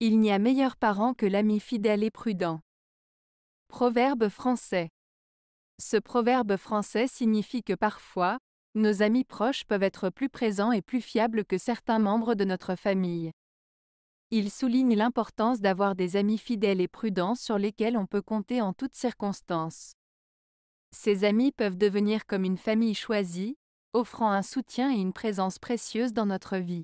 Il n'y a meilleur parent que l'ami fidèle et prudent. Proverbe français. Ce proverbe français signifie que parfois, nos amis proches peuvent être plus présents et plus fiables que certains membres de notre famille. Il souligne l'importance d'avoir des amis fidèles et prudents sur lesquels on peut compter en toutes circonstances. Ces amis peuvent devenir comme une famille choisie, offrant un soutien et une présence précieuse dans notre vie.